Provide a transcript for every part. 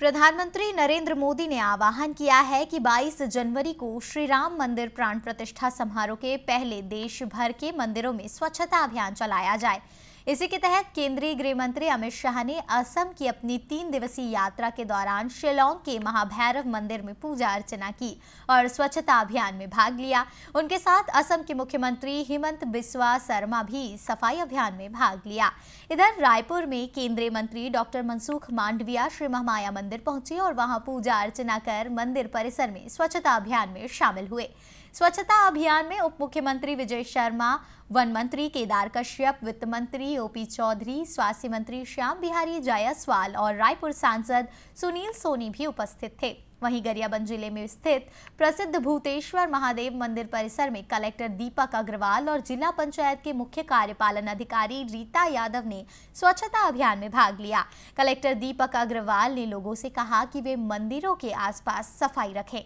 प्रधानमंत्री नरेंद्र मोदी ने आह्वान किया है कि 22 जनवरी को श्री राम मंदिर प्राण प्रतिष्ठा समारोह के पहले देश भर के मंदिरों में स्वच्छता अभियान चलाया जाए इसी के तहत केंद्रीय गृह मंत्री अमित शाह ने असम की अपनी तीन दिवसीय यात्रा के दौरान शिलोंग के महाभैरव मंदिर में पूजा अर्चना की और स्वच्छता अभियान में भाग लिया उनके साथ असम के मुख्यमंत्री हेमंत बिस्वा शर्मा भी सफाई अभियान में भाग लिया इधर रायपुर में केंद्रीय मंत्री डॉक्टर मनसुख मांडविया श्री महामाया मंदिर पहुंचे और वहां पूजा अर्चना कर मंदिर परिसर में स्वच्छता अभियान में शामिल हुए स्वच्छता अभियान में उप मुख्यमंत्री विजय शर्मा वन मंत्री केदार कश्यप वित्त मंत्री मंत्री ओपी चौधरी स्वास्थ्य मंत्री श्याम बिहारी जायसवाल और रायपुर सांसद सुनील सोनी भी उपस्थित थे वहीं गरियाबंद जिले में स्थित प्रसिद्ध भूतेश्वर महादेव मंदिर परिसर में कलेक्टर दीपक अग्रवाल और जिला पंचायत के मुख्य कार्यपालन अधिकारी रीता यादव ने स्वच्छता अभियान में भाग लिया कलेक्टर दीपक अग्रवाल ने लोगों से कहा कि वे मंदिरों के आसपास सफाई रखें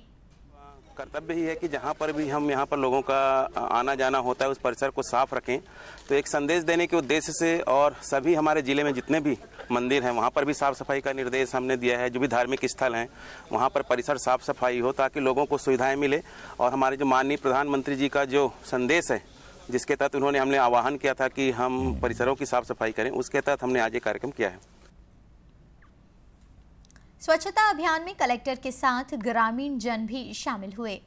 कर्तव्य ही है कि जहाँ पर भी हम यहाँ पर लोगों का आना जाना होता है उस परिसर को साफ रखें तो एक संदेश देने के उद्देश्य से और सभी हमारे ज़िले में जितने भी मंदिर हैं वहाँ पर भी साफ़ सफाई का निर्देश हमने दिया है जो भी धार्मिक स्थल हैं वहाँ पर परिसर साफ़ सफाई हो ताकि लोगों को सुविधाएँ मिले और हमारे जो माननीय प्रधानमंत्री जी का जो संदेश है जिसके तहत उन्होंने हमने आह्वान किया था कि हम परिसरों की साफ़ सफाई करें उसके तहत हमने आज ये कार्यक्रम किया है स्वच्छता अभियान में कलेक्टर के साथ ग्रामीण जन भी शामिल हुए